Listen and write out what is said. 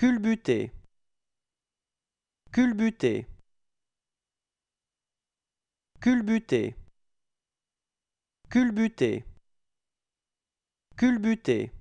culbuter culbuter culbuter culbuter culbuter